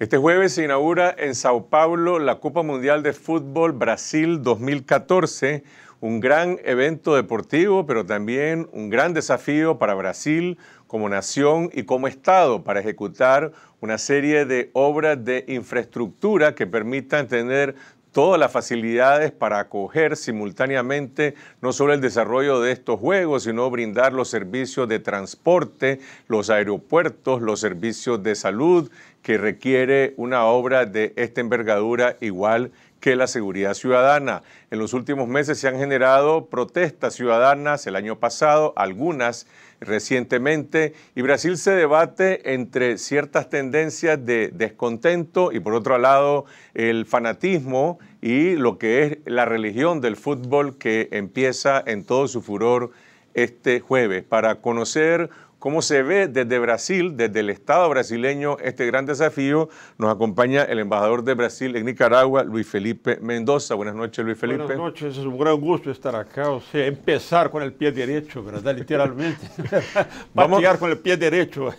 Este jueves se inaugura en Sao Paulo la Copa Mundial de Fútbol Brasil 2014, un gran evento deportivo, pero también un gran desafío para Brasil como nación y como Estado para ejecutar una serie de obras de infraestructura que permitan tener todas las facilidades para acoger simultáneamente no solo el desarrollo de estos juegos, sino brindar los servicios de transporte, los aeropuertos, los servicios de salud, que requiere una obra de esta envergadura igual que la seguridad ciudadana. En los últimos meses se han generado protestas ciudadanas, el año pasado algunas recientemente y Brasil se debate entre ciertas tendencias de descontento y por otro lado el fanatismo y lo que es la religión del fútbol que empieza en todo su furor este jueves. Para conocer cómo se ve desde Brasil, desde el Estado brasileño, este gran desafío. Nos acompaña el embajador de Brasil en Nicaragua, Luis Felipe Mendoza. Buenas noches, Luis Felipe. Buenas noches, es un gran gusto estar acá. O sea, empezar con el pie derecho, ¿verdad? Literalmente. Vamos a con el pie derecho.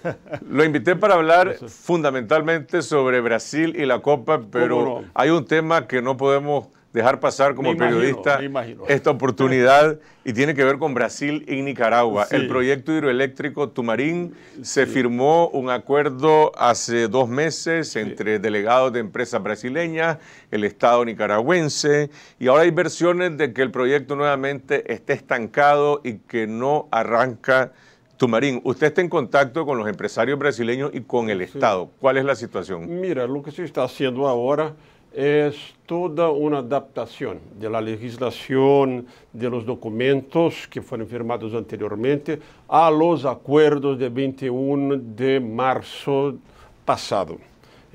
Lo invité para hablar fundamentalmente sobre Brasil y la Copa, pero hay un tema que no podemos dejar pasar como periodista esta oportunidad y tiene que ver con Brasil y Nicaragua. El proyecto hidroeléctrico Tumarín se firmó un acuerdo hace dos meses entre delegados de empresas brasileñas, el Estado nicaragüense y ahora hay versiones de que el proyecto nuevamente esté estancado y que no arranca. Tumarín, usted está en contacto con los empresarios brasileños y con el Estado. ¿Cuál es la situación? Mira, lo que se está haciendo ahora es toda una adaptación de la legislación, de los documentos que fueron firmados anteriormente a los acuerdos de 21 de marzo pasado.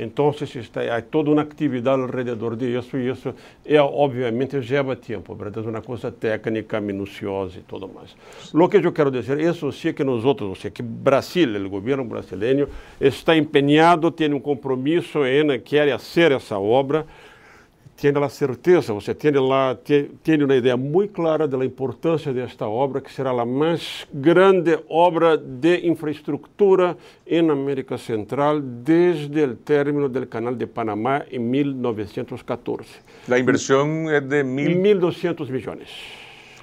Então, está, há toda uma atividade ao redor disso e eh, isso, é, obviamente, leva tempo, é uma coisa técnica, minuciosa e tudo mais. O que eu quero dizer, isso sim que nós outros, ou seja, que Brasil, o governo brasileiro, está empenhado, tem um compromisso em, quer fazer essa obra, Tiene la certeza, usted tiene una tiene una idea muy clara importancia de esta obra, que será la más grande obra de infraestructura en América Central desde el término del Canal de Panamá en 1914. La inversión es de 1.200 millones.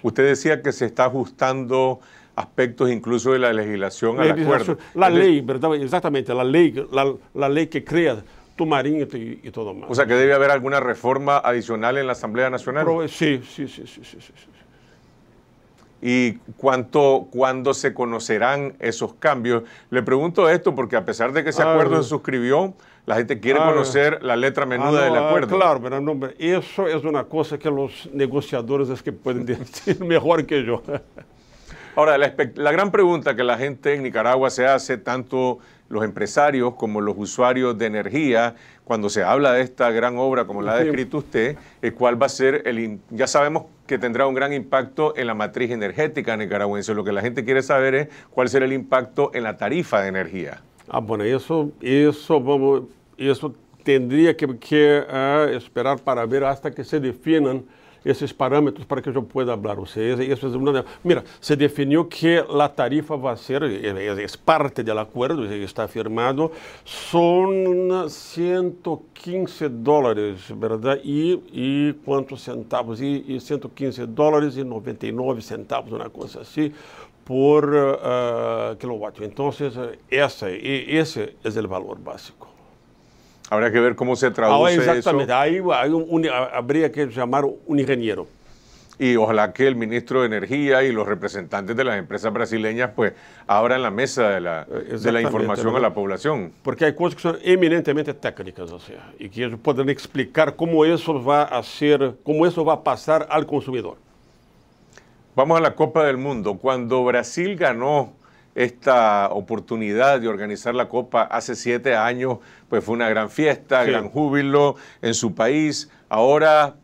Usted decía que se está ajustando aspectos incluso de la legislación, al acuerdo. La ley, ¿verdad? Exactamente, la ley, la ley que crea Tumarín y, todo más. O sea, que debe haber alguna reforma adicional en la Asamblea Nacional. sí, sí, sí, sí, sí, sí, ¿Y cuánto, cuándo se conocerán esos cambios? Le pregunto esto porque a pesar de que ese acuerdo se suscribió, la gente quiere conocer la letra ah, menuda del ah, acuerdo. Claro, pero eso es una cosa que los negociadores es que pueden decir mejor que yo. Ahora, la, la gran pregunta que la gente en Nicaragua se hace, tanto los empresarios como los usuarios de energía, cuando se habla de esta gran obra como la ha descrito usted, eh, cuál va a ser el... Ya sabemos que tendrá un gran impacto en la matriz energética nicaragüense. Lo que la gente quiere saber es cuál será el impacto en la tarifa de energía. Ah, bueno, eso, eso, eso tendría que, ah, esperar para ver hasta que se definan esses parâmetros para que eu pueda hablar. Ustedes, mira, se definiu que a tarifa vai ser, é parte do acordo, está firmado, são 115 dólares, verdade? Eh, e, e quantos centavos? E, 115 dólares e 99 centavos, uma coisa assim, por uh, quilowatt. Então, esse é o valor básico. Habrá que ver cómo se ah, traduce eso. exactamente, habría que llamar un ingeniero. Y ojalá que el ministro de Energía y los representantes de las empresas brasileñas pues abran la mesa de la, información a la población. Porque hay cosas que son eminentemente técnicas, o sea, y que ellos pueden explicar cómo eso va a ser, cómo eso va a pasar al consumidor. Vamos a la Copa del Mundo. Cuando Brasil ganó esta oportunidad de organizar la Copa hace siete años, pues fue una gran fiesta, gran júbilo en su país. Ahora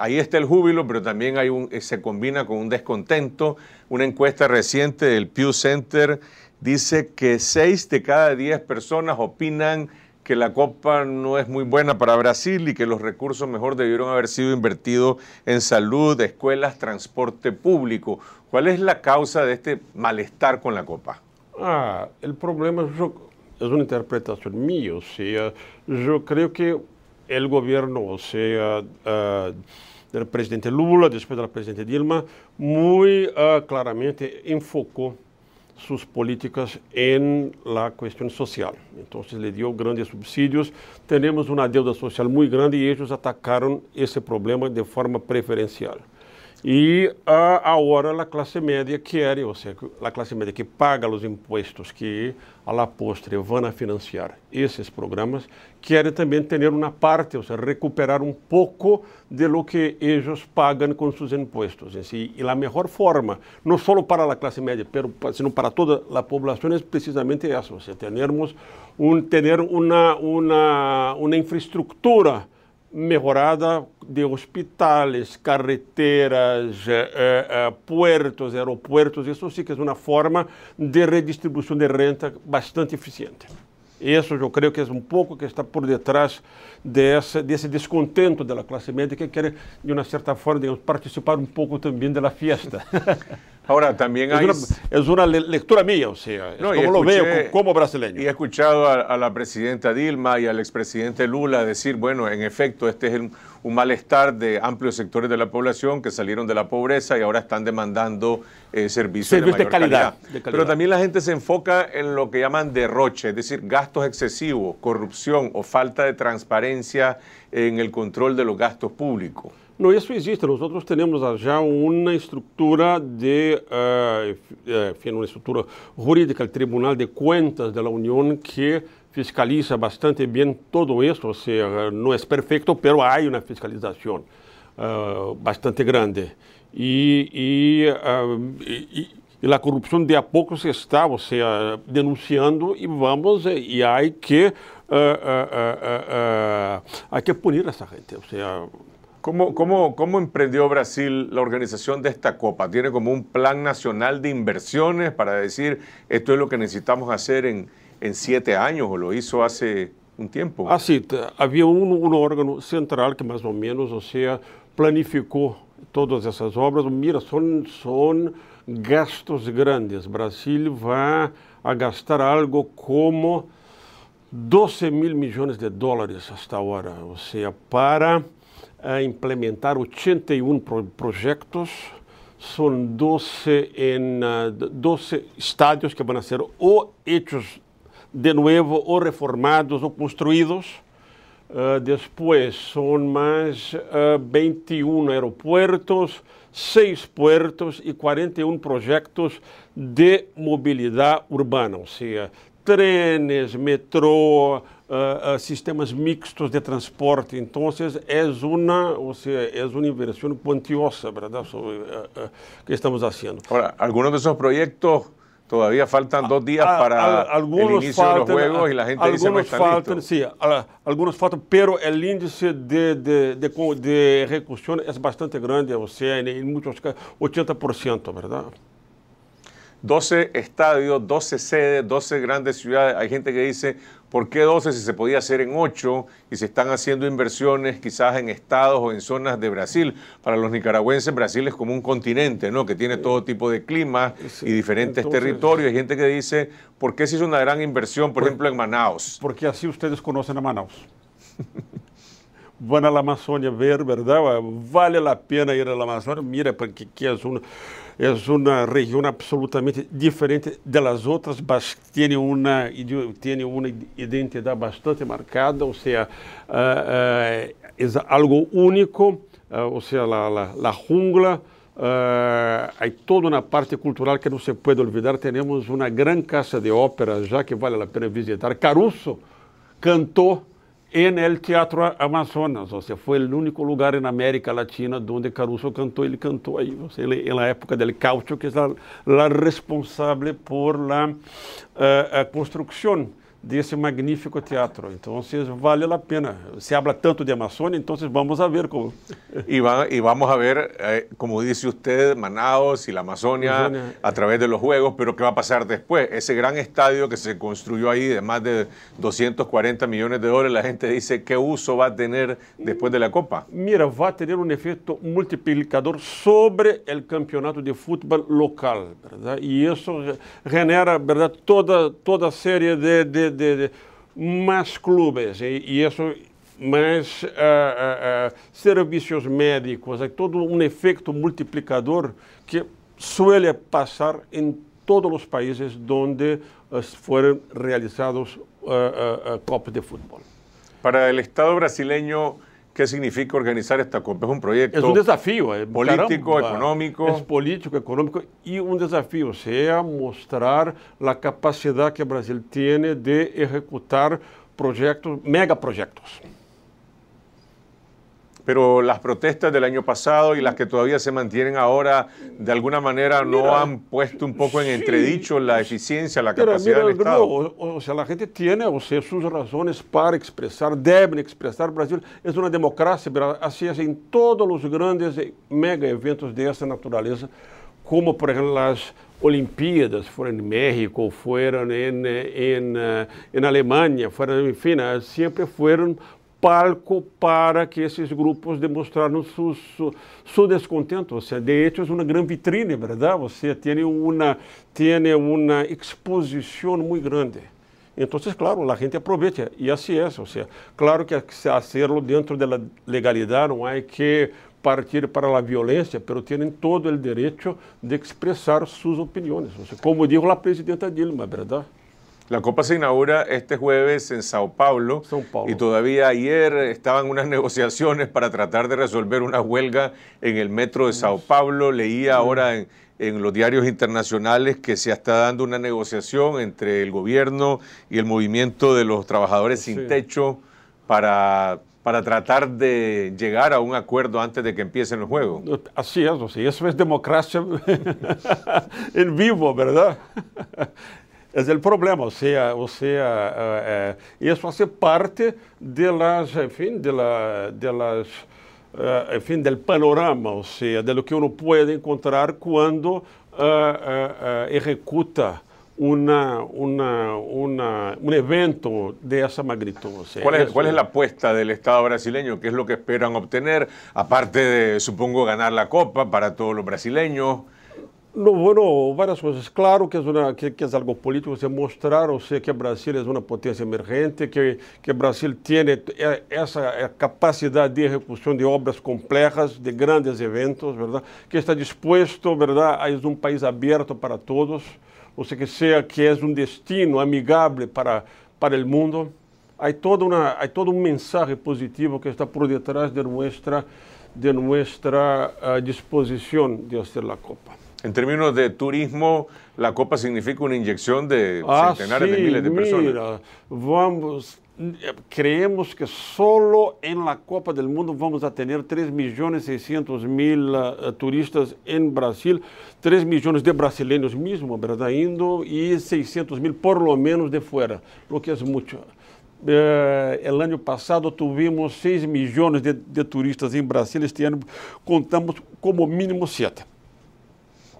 ahí está el júbilo, pero también hay un, eh, se combina con un descontento. Una encuesta reciente del Pew Center dice que seis de cada diez personas opinan que la Copa no es muy buena para Brasil y que los recursos mejor debieron haber sido invertidos en salud, escuelas, transporte público. ¿Cuál es la causa de este malestar con la Copa? Ah, el problema es una interpretación mía, o sea, yo creo que el gobierno, o sea, ah, del presidente Lula, después del presidente Dilma, muy ah, claramente enfocó sus políticas en la cuestión social. Entonces le dio grandes subsidios. Tenemos una deuda social muy grande y ellos atacaron ese problema de forma preferencial e a, agora a classe média quer, ou seja, a classe média que paga os impostos que a la postre vão financiar esses programas, querem também ter uma parte, ou seja, recuperar um pouco de lo que eles pagam com seus impostos. E a melhor forma, não só para a classe média, mas para toda a população, é precisamente essa, ou seja, termos um, uma, uma, uma infraestrutura mejorada de hospitais, carreteras, eh, eh, eh, puertos, aeroportos. Isso sim que é uma forma de redistribuição de renta bastante eficiente. Isso eu creio que é um pouco que está por detrás desse, desse descontento da classe média que quer, de uma certa forma, digamos, participar um pouco também da festa. Ahora, también hay... Es una, lectura mía, o sea, como lo veo como brasileño. Y he escuchado a, la presidenta Dilma y al expresidente Lula decir, bueno, en efecto, este es un, malestar de amplios sectores de la población que salieron de la pobreza y ahora están demandando eh, servicios de, mayor de, calidad, Pero también la gente se enfoca en lo que llaman derroche, es decir, gastos excesivos, corrupción o falta de transparencia en el control de los gastos públicos. não isso existe. Nós temos já uma estrutura de, enfim, eh, eh, uma estrutura jurídica, o Tribunal de Contas da União, que fiscaliza bastante bem todo isso. Ou seja, não é perfeito, mas há uma fiscalização eh, bastante grande. E, e, e, e a corrupção de a pouco se está, ou seja, denunciando e vamos e há que há que punir essa gente, ou seja ¿Cómo, cómo, cómo emprendió Brasil la organización de esta Copa? ¿Tiene como un plan nacional de inversiones para decir esto es lo que necesitamos hacer en, en siete años o lo hizo hace un tiempo? Ah, sí. había un, órgano central que más o menos, o sea, planificó todas esas obras. Mira, son gastos grandes. Brasil va a gastar algo como 12 mil millones de dólares hasta ahora, o sea, para a implementar 81 projetos, são 12, em, 12 ah, estádios que vão ser ou hechos de novo, ou reformados, ou construídos. Uh, ah, depois são mais uh, 21 aeroportos, 6 portos e 41 projetos de mobilidade urbana, ou seja, trenes, metrô, uh, sistemas mixtos de transporte. Então, é uma, ou seja, é uma inversión cuantiosa, ¿verdad?, sobre, uh, uh, que estamos fazendo? Ahora, Alguns desses projetos, proyectos todavía faltan dos días ah, ah, para algunos el inicio faltan, de los juegos y la gente ah, algunos dice no están faltan, listos. Sí, algunos faltan, pero el índice de, de, de, de recursión es bastante grande, o sea, en, en muchos casos, 80%, ¿verdad? 12 estadios, 12 sedes, 12 grandes ciudades. Hay gente que dice, ¿por qué 12 si se podía hacer en 8 y se están haciendo inversiones quizás en estados o en zonas de Brasil? Para los nicaragüenses, Brasil es como un continente, ¿no? Que tiene todo tipo de clima y diferentes territorios. Hay gente que dice, ¿por qué se hizo una gran inversión, por, por ejemplo, en Manaus? Porque así ustedes conocen a Manaus. vão a Amazônia ver, ¿verdad? Vale a pena ir à Amazônia, mira, porque aqui é uma, es é una región absolutamente diferente das outras, otras, tiene una, tiene una identidad bastante marcada, ou seja, ah, ah, é algo único, ah, ou seja, a, la, la, jungla, Uh, aí toda uma parte cultural que não se pode olvidar. Temos uma grande casa de ópera já que vale a pena visitar. Caruso cantou en el Teatro Amazonas, ou seja, foi o único lugar na América Latina onde Caruso cantou, ele cantou aí, ou seja, ele, na época dele Caucho, que é a, a responsável por la, uh, a construção ese magnífico teatro. entonces vale la pena. Se habla tanto de Amazonia, entonces vamos a ver cómo Y, vamos a ver, eh, como dice usted, Manaus y la Amazonia, a través de los Juegos, pero ¿qué va a pasar después? Ese gran estadio que se construyó ahí de más de 240 millones de dólares, la gente dice, ¿qué uso va a tener después de la Copa? Mira, va a tener un efecto multiplicador sobre el campeonato de fútbol local, ¿verdad? Y eso genera, ¿verdad?, toda, toda serie de de, de, mais clubes e, e isso mais uh, ah, uh, ah, uh, ah, serviços médicos, é todo um efeito multiplicador que suele passar em todos os países onde foram realizados copas de futebol. Para o Estado brasileiro qué significa organizar esta COP? Es un proyecto. Es un desafío. Eh, político, económico. Es político, económico y un desafío. O sea, mostrar la capacidad que Brasil tiene de ejecutar proyectos, megaproyectos pero las protestas del año pasado y las que todavía se mantienen ahora, de alguna manera no han puesto un poco en entredicho la eficiencia, la capacidad del Estado. O, sea, la gente tiene o sea, sus razones para expresar, deben expresar. Brasil es una democracia, pero así es en todos los grandes eh, mega eventos de esta naturaleza, como por ejemplo las Olimpíadas, fueron en México, fueron eh, eh, en, Alemania, fueron, en fin, siempre fueron palco para que esses grupos demonstraram seu, seu, seu descontento. Ou seja, é, de hecho, é uma grande vitrine, verdade? Você tem uma, tem uma exposição muito grande. Então, claro, a gente aproveita, e assim é. Ou seja, claro que fazerlo dentro da legalidade, não há que partir para a violência, mas têm todo o direito de expressar suas opiniões. Ou seja, como digo a presidenta Dilma, verdade? La Copa se inaugura este jueves en Sao Paulo, y todavía ayer estaban unas negociaciones para tratar de resolver una huelga en el metro de Sao Paulo. Leía ahora en, los diarios internacionales que se está dando una negociación entre el gobierno y el movimiento de los trabajadores sin techo para para tratar de llegar a un acuerdo antes de que empiecen los juegos. Así es, eso es democracia en vivo, ¿verdad? Es el problema, o sea, eh, eh, eso hace eso parte del panorama, o sea, de lo que uno puede encontrar cuando eh, ejecuta una, un evento de esa magnitud. ¿Cuál, es, ¿Cuál, es, la apuesta del Estado brasileño? ¿Qué es lo que esperan obtener? Aparte de, supongo, ganar la Copa para todos los brasileños. Não, várias coisas. Claro que, é uma, que, que é algo político, se mostraram-se que Brasil é uma potência emergente, que, que Brasil tem é, essa é capacidade de execução de obras complexas, de grandes eventos, verdade? que está disposto verdade, a ser um país aberto para todos, ou seja, que, seja, que é um destino amigável para, para o mundo. Há toda uma, há toda mensagem positivo que está por detrás de nossa, de nossa uh, disposição de fazer a Copa. En términos de turismo, la Copa significa una inyección de ah, centenares de miles de personas. vamos, eh, creemos que solo en la Copa del Mundo vamos a tener 3.600.000 eh, turistas en Brasil, 3 millones de brasileños mismos, ¿verdad? Indo y 600.000 por lo menos de fuera, lo que es mucho. Eh, el año pasado tuvimos 6 millones de, turistas en Brasil, este año contamos como mínimo 7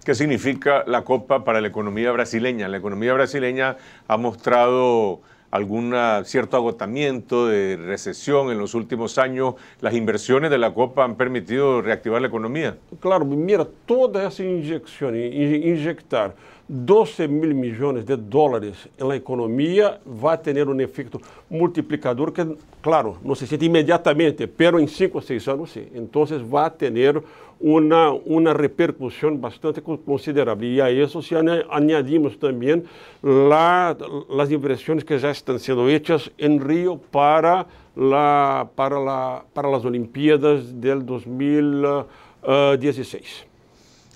qué significa la Copa para la economía brasileña. La economía brasileña ha mostrado algún ah, cierto agotamiento de recesión en los últimos años. ¿Las inversiones de la Copa han permitido reactivar la economía? Claro, mira, toda esa inyección, inyectar 12 mil millones de dólares en la economía va a tener un efecto multiplicador que claro, no se siente inmediatamente, pero en cinco o seis años sí. Entonces va a tener una, una repercusión bastante considerable. Y a eso si añadimos también las inversiones que ya están siendo hechas en Río para, la, para, la, para las Olimpiadas del 2016. Eh,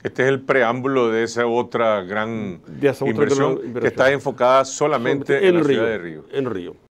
este es el preámbulo de esa otra gran, inversión, que está enfocada solamente en, En Río.